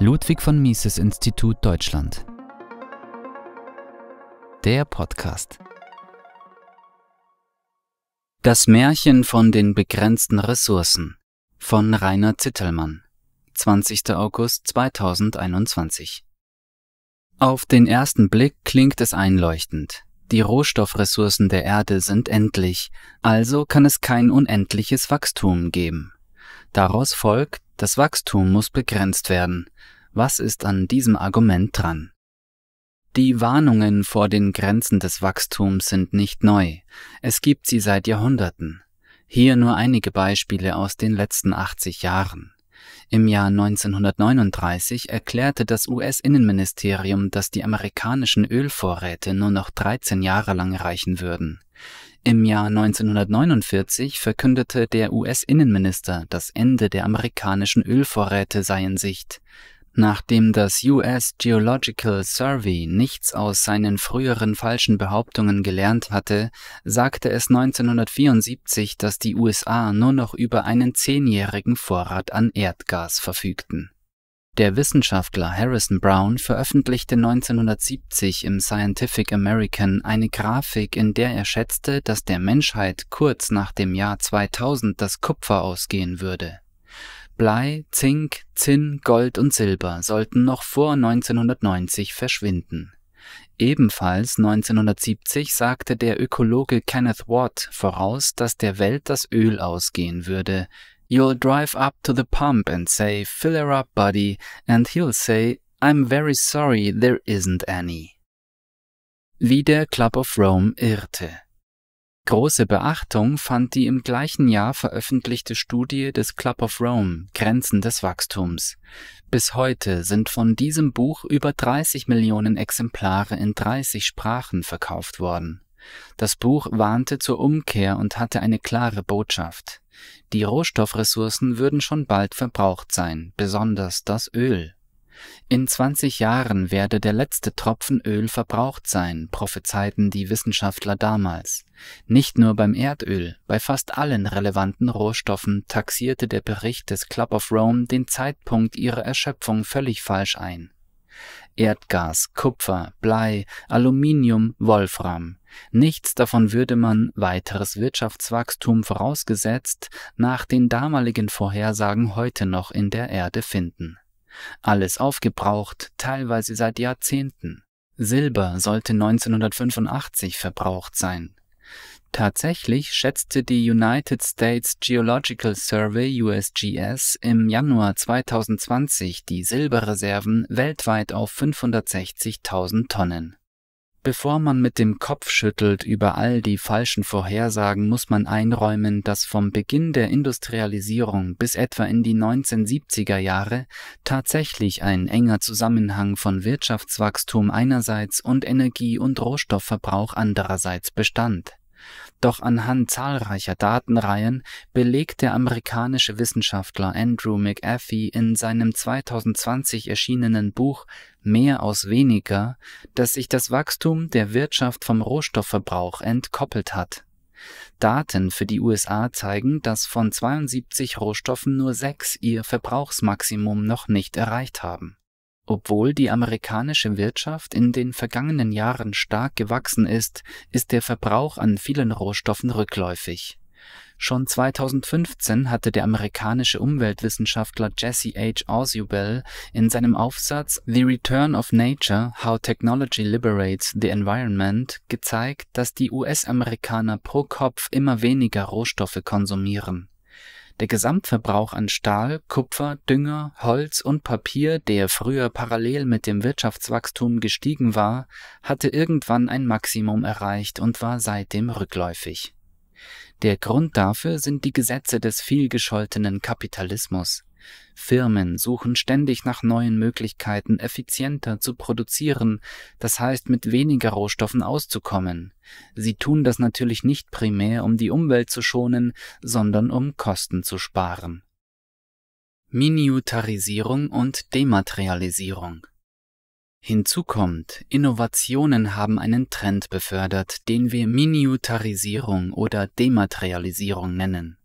Ludwig von Mises Institut Deutschland. Der Podcast. Das Märchen von den begrenzten Ressourcen von Rainer Zittelmann. 20. August 2021. Auf den ersten Blick klingt es einleuchtend. Die Rohstoffressourcen der Erde sind endlich, also kann es kein unendliches Wachstum geben. Daraus folgt, das Wachstum muss begrenzt werden. Was ist an diesem Argument dran? Die Warnungen vor den Grenzen des Wachstums sind nicht neu. Es gibt sie seit Jahrhunderten. Hier nur einige Beispiele aus den letzten 80 Jahren. Im Jahr 1939 erklärte das US-Innenministerium, dass die amerikanischen Ölvorräte nur noch 13 Jahre lang reichen würden. Im Jahr 1949 verkündete der US-Innenminister, das Ende der amerikanischen Ölvorräte sei in Sicht. Nachdem das US Geological Survey nichts aus seinen früheren falschen Behauptungen gelernt hatte, sagte es 1974, dass die USA nur noch über einen zehnjährigen Vorrat an Erdgas verfügten der Wissenschaftler Harrison Brown veröffentlichte 1970 im Scientific American eine Grafik, in der er schätzte, dass der Menschheit kurz nach dem Jahr 2000 das Kupfer ausgehen würde. Blei, Zink, Zinn, Gold und Silber sollten noch vor 1990 verschwinden. Ebenfalls 1970 sagte der Ökologe Kenneth Watt voraus, dass der Welt das Öl ausgehen würde, You'll drive up to the pump and say, fill her up, buddy, and he'll say, I'm very sorry, there isn't any. Wie der Club of Rome irrte. Große Beachtung fand die im gleichen Jahr veröffentlichte Studie des Club of Rome Grenzen des Wachstums. Bis heute sind von diesem Buch über 30 Millionen Exemplare in 30 Sprachen verkauft worden. Das Buch warnte zur Umkehr und hatte eine klare Botschaft. Die Rohstoffressourcen würden schon bald verbraucht sein, besonders das Öl. In 20 Jahren werde der letzte Tropfen Öl verbraucht sein, prophezeiten die Wissenschaftler damals. Nicht nur beim Erdöl, bei fast allen relevanten Rohstoffen taxierte der Bericht des Club of Rome den Zeitpunkt ihrer Erschöpfung völlig falsch ein. Erdgas, Kupfer, Blei, Aluminium, Wolfram. Nichts davon würde man weiteres Wirtschaftswachstum vorausgesetzt nach den damaligen Vorhersagen heute noch in der Erde finden. Alles aufgebraucht, teilweise seit Jahrzehnten. Silber sollte 1985 verbraucht sein. Tatsächlich schätzte die United States Geological Survey USGS im Januar 2020 die Silberreserven weltweit auf 560.000 Tonnen. Bevor man mit dem Kopf schüttelt über all die falschen Vorhersagen, muss man einräumen, dass vom Beginn der Industrialisierung bis etwa in die 1970er Jahre tatsächlich ein enger Zusammenhang von Wirtschaftswachstum einerseits und Energie- und Rohstoffverbrauch andererseits bestand doch anhand zahlreicher Datenreihen belegt der amerikanische Wissenschaftler Andrew McAfee in seinem 2020 erschienenen Buch Mehr aus weniger, dass sich das Wachstum der Wirtschaft vom Rohstoffverbrauch entkoppelt hat. Daten für die USA zeigen, dass von 72 Rohstoffen nur sechs ihr Verbrauchsmaximum noch nicht erreicht haben obwohl die amerikanische Wirtschaft in den vergangenen Jahren stark gewachsen ist, ist der Verbrauch an vielen Rohstoffen rückläufig. Schon 2015 hatte der amerikanische Umweltwissenschaftler Jesse H. Ausubel in seinem Aufsatz The Return of Nature: How Technology Liberates the Environment gezeigt, dass die US-Amerikaner pro Kopf immer weniger Rohstoffe konsumieren der Gesamtverbrauch an Stahl, Kupfer, Dünger, Holz und Papier, der früher parallel mit dem Wirtschaftswachstum gestiegen war, hatte irgendwann ein Maximum erreicht und war seitdem rückläufig. Der Grund dafür sind die Gesetze des vielgescholtenen Kapitalismus Firmen suchen ständig nach neuen Möglichkeiten, effizienter zu produzieren, das heißt mit weniger Rohstoffen auszukommen. Sie tun das natürlich nicht primär, um die Umwelt zu schonen, sondern um Kosten zu sparen. Miniutarisierung und Dematerialisierung Hinzu kommt, Innovationen haben einen Trend befördert, den wir Miniutarisierung oder Dematerialisierung nennen.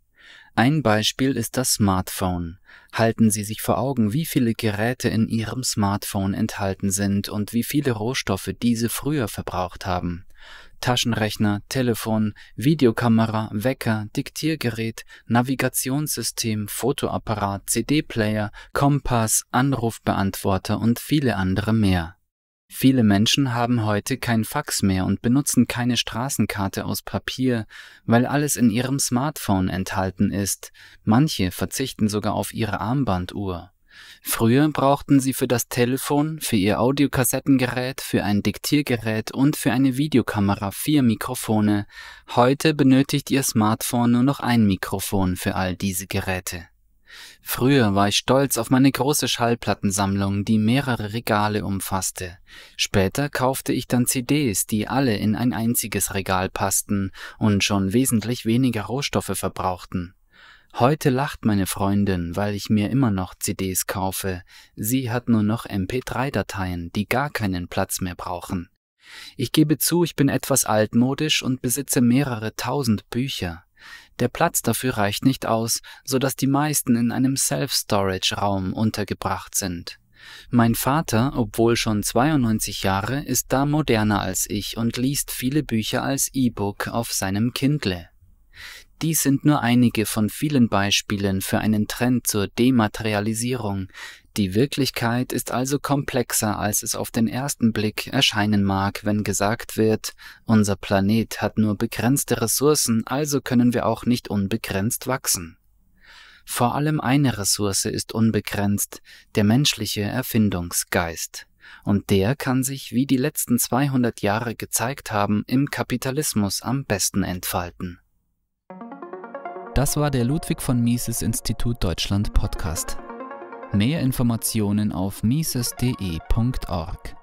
Ein Beispiel ist das Smartphone. Halten Sie sich vor Augen, wie viele Geräte in Ihrem Smartphone enthalten sind und wie viele Rohstoffe diese früher verbraucht haben. Taschenrechner, Telefon, Videokamera, Wecker, Diktiergerät, Navigationssystem, Fotoapparat, CD-Player, Kompass, Anrufbeantworter und viele andere mehr. Viele Menschen haben heute kein Fax mehr und benutzen keine Straßenkarte aus Papier, weil alles in ihrem Smartphone enthalten ist. Manche verzichten sogar auf ihre Armbanduhr. Früher brauchten sie für das Telefon, für ihr Audiokassettengerät, für ein Diktiergerät und für eine Videokamera vier Mikrofone. Heute benötigt ihr Smartphone nur noch ein Mikrofon für all diese Geräte. Früher war ich stolz auf meine große Schallplattensammlung, die mehrere Regale umfasste. Später kaufte ich dann CDs, die alle in ein einziges Regal passten und schon wesentlich weniger Rohstoffe verbrauchten. Heute lacht meine Freundin, weil ich mir immer noch CDs kaufe. Sie hat nur noch MP3-Dateien, die gar keinen Platz mehr brauchen. Ich gebe zu, ich bin etwas altmodisch und besitze mehrere tausend Bücher. Der Platz dafür reicht nicht aus, so dass die meisten in einem Self-Storage-Raum untergebracht sind. Mein Vater, obwohl schon 92 Jahre, ist da moderner als ich und liest viele Bücher als E-Book auf seinem Kindle. Dies sind nur einige von vielen Beispielen für einen Trend zur Dematerialisierung, die Wirklichkeit ist also komplexer, als es auf den ersten Blick erscheinen mag, wenn gesagt wird, unser Planet hat nur begrenzte Ressourcen, also können wir auch nicht unbegrenzt wachsen. Vor allem eine Ressource ist unbegrenzt, der menschliche Erfindungsgeist. Und der kann sich, wie die letzten 200 Jahre gezeigt haben, im Kapitalismus am besten entfalten. Das war der Ludwig von Mises Institut Deutschland Podcast. Mehr Informationen auf mises.de.org.